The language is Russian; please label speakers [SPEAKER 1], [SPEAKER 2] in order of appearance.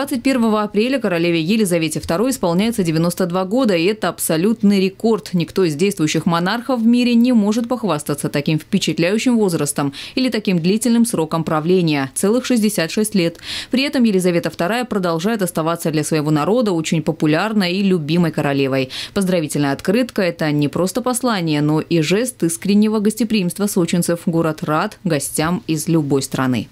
[SPEAKER 1] 21 апреля королеве Елизавете II исполняется 92 года, и это абсолютный рекорд. Никто из действующих монархов в мире не может похвастаться таким впечатляющим возрастом или таким длительным сроком правления – целых 66 лет. При этом Елизавета II продолжает оставаться для своего народа очень популярной и любимой королевой. Поздравительная открытка – это не просто послание, но и жест искреннего гостеприимства сочинцев. Город рад гостям из любой страны.